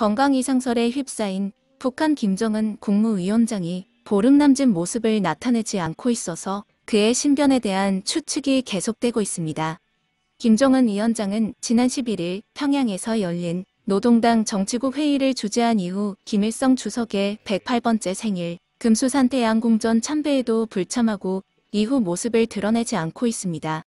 건강 이상설에 휩싸인 북한 김정은 국무위원장이 보름남진 모습을 나타내지 않고 있어서 그의 신변에 대한 추측이 계속되고 있습니다. 김정은 위원장은 지난 11일 평양에서 열린 노동당 정치국 회의를 주재한 이후 김일성 주석의 108번째 생일 금수산 태양궁전 참배에도 불참하고 이후 모습을 드러내지 않고 있습니다.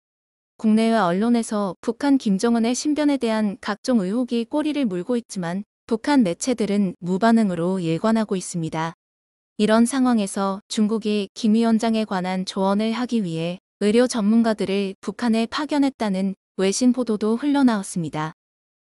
국내와 언론에서 북한 김정은의 신변에 대한 각종 의혹이 꼬리를 물고 있지만 북한 매체들은 무반응으로 일관하고 있습니다. 이런 상황에서 중국이 김 위원장에 관한 조언을 하기 위해 의료 전문가들을 북한에 파견했다는 외신 보도도 흘러나왔습니다.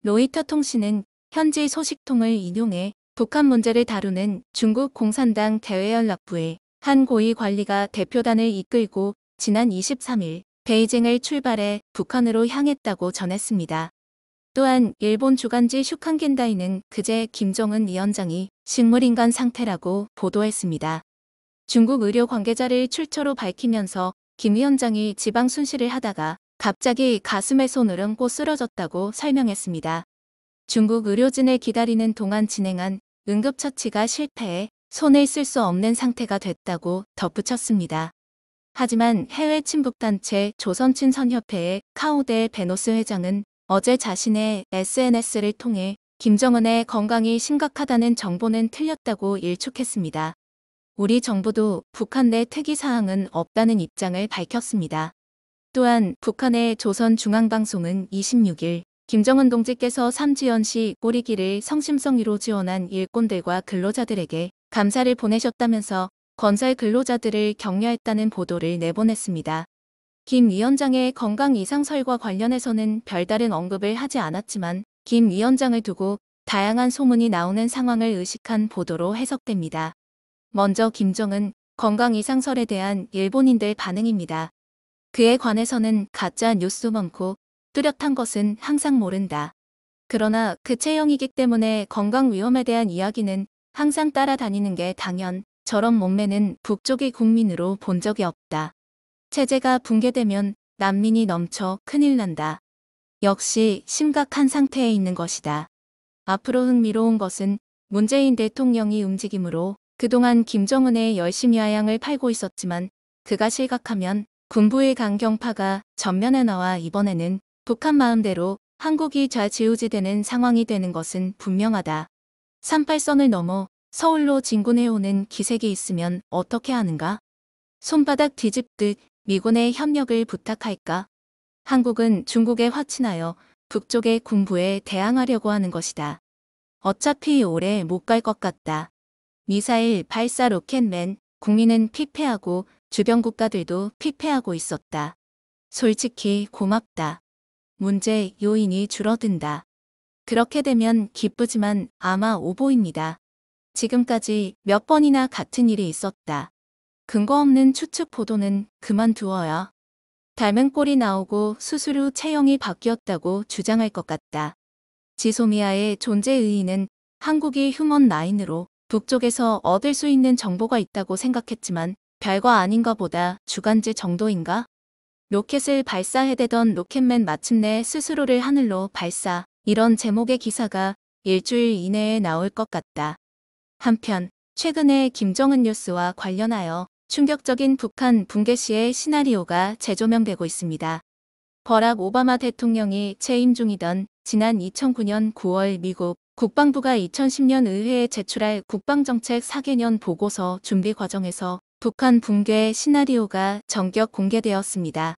로이터 통신은 현지 소식통을 인용해 북한 문제를 다루는 중국 공산당 대외연락부의 한 고위 관리가 대표단을 이끌고 지난 23일 베이징을 출발해 북한으로 향했다고 전했습니다. 또한 일본 주간지 슈칸겐다이는 그제 김정은 위원장이 식물인간 상태라고 보도했습니다. 중국 의료 관계자를 출처로 밝히면서 김 위원장이 지방 순시를 하다가 갑자기 가슴에 손을 얹고 쓰러졌다고 설명했습니다. 중국 의료진을 기다리는 동안 진행한 응급처치가 실패해 손을 쓸 수 없는 상태가 됐다고 덧붙였습니다. 하지만 해외 친북단체 조선친선협회의 카오델 베노스 회장은 어제 자신의 SNS를 통해 김정은의 건강이 심각하다는 정보는 틀렸다고 일축했습니다. 우리 정부도 북한 내 특이 사항은 없다는 입장을 밝혔습니다. 또한 북한의 조선중앙방송은 26일 김정은 동지께서 삼지연 시 꼬리기를 성심성의로 지원한 일꾼들과 근로자들에게 감사를 보내셨다면서 건설 근로자들을 격려했다는 보도를 내보냈습니다. 김 위원장의 건강 이상설과 관련해서는 별다른 언급을 하지 않았지만 김 위원장을 두고 다양한 소문이 나오는 상황을 의식한 보도로 해석됩니다. 먼저 김정은 건강 이상설에 대한 일본인들 반응입니다. 그에 관해서는 가짜 뉴스 많고 뚜렷한 것은 항상 모른다. 그러나 그 체형이기 때문에 건강 위험에 대한 이야기는 항상 따라다니는 게 당연. 저런 몸매는 북쪽의 국민으로 본 적이 없다. 체제가 붕괴되면 난민이 넘쳐 큰일 난다. 역시 심각한 상태에 있는 것이다. 앞으로 흥미로운 것은 문재인 대통령이 움직임으로 그동안 김정은의 열심 히 야양을 팔고 있었지만 그가 실각하면 군부의 강경파가 전면에 나와 이번에는 북한 마음대로 한국이 좌지우지되는 상황이 되는 것은 분명하다. 38선을 넘어 서울로 진군해오는 기색이 있으면 어떻게 하는가? 손바닥 뒤집듯 미군의 협력을 부탁할까? 한국은 중국에 화친하여 북쪽의 군부에 대항하려고 하는 것이다. 어차피 오래 못 갈 것 같다. 미사일 발사 로켓맨 국민은 피폐하고 주변 국가들도 피폐하고 있었다. 솔직히 고맙다. 문제 요인이 줄어든다. 그렇게 되면 기쁘지만 아마 오보입니다. 지금까지 몇 번이나 같은 일이 있었다. 근거 없는 추측 보도는 그만두어야 닮은 꼴이 나오고 수술 후 체형이 바뀌었다고 주장할 것 같다. 지소미아의 존재 의의는 한국이 휴먼 라인으로 북쪽에서 얻을 수 있는 정보가 있다고 생각했지만 별거 아닌가 보다 주간지 정도인가? 로켓을 발사해대던 로켓맨 마침내 스스로를 하늘로 발사 이런 제목의 기사가 일주일 이내에 나올 것 같다. 한편 최근에 김정은 뉴스와 관련하여 충격적인 북한 붕괴 시의 시나리오가 재조명되고 있습니다. 버락 오바마 대통령이 재임 중이던 지난 2009년 9월 미국 국방부가 2010년 의회에 제출할 국방정책 4개년 보고서 준비 과정에서 북한 붕괴 시나리오가 전격 공개되었습니다.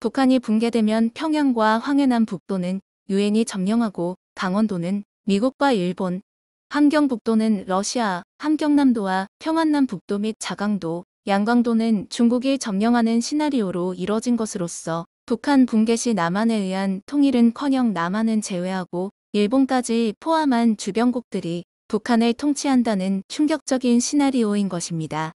북한이 붕괴되면 평양과 황해남 북도는 유엔이 점령하고 강원도는 미국과 일본, 함경북도는 러시아, 함경남도와 평안남 북도 및 자강도, 양광도는 중국이 점령하는 시나리오로 이뤄진 것으로서 북한 붕괴 시 남한에 의한 통일은커녕 남한은 제외하고 일본까지 포함한 주변국들이 북한을 통치한다는 충격적인 시나리오인 것입니다.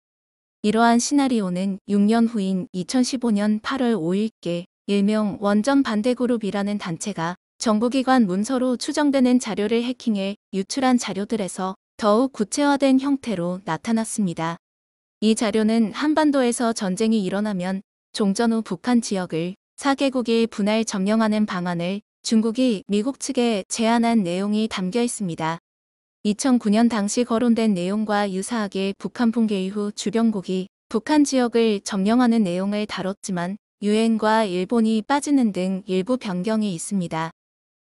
이러한 시나리오는 6년 후인 2015년 8월 5일께 일명 원전 반대그룹이라는 단체가 정부기관 문서로 추정되는 자료를 해킹해 유출한 자료들에서 더욱 구체화된 형태로 나타났습니다. 이 자료는 한반도에서 전쟁이 일어나면 종전 후 북한 지역을 4개국이 분할 점령하는 방안을 중국이 미국 측에 제안한 내용이 담겨 있습니다. 2009년 당시 거론된 내용과 유사하게 북한 붕괴 이후 주변국이 북한 지역을 점령하는 내용을 다뤘지만 유엔과 일본이 빠지는 등 일부 변경이 있습니다.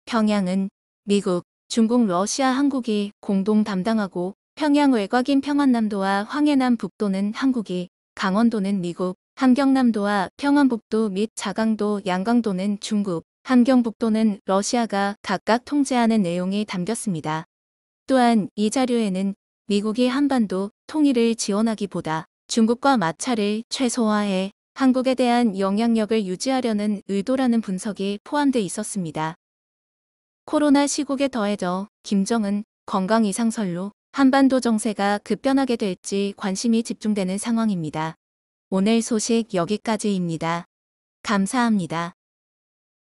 평양은 미국, 중국, 러시아, 한국이 공동 담당하고 평양 외곽인 평안남도와 황해남 북도는 한국이, 강원도는 미국, 함경남도와 평안북도 및 자강도, 양강도는 중국, 함경북도는 러시아가 각각 통제하는 내용이 담겼습니다. 또한 이 자료에는 미국이 한반도 통일을 지원하기보다 중국과 마찰을 최소화해 한국에 대한 영향력을 유지하려는 의도라는 분석이 포함돼 있었습니다. 코로나 시국에 더해져 김정은 건강 이상설로 한반도 정세가 급변하게 될지 관심이 집중되는 상황입니다. 오늘 소식 여기까지입니다. 감사합니다.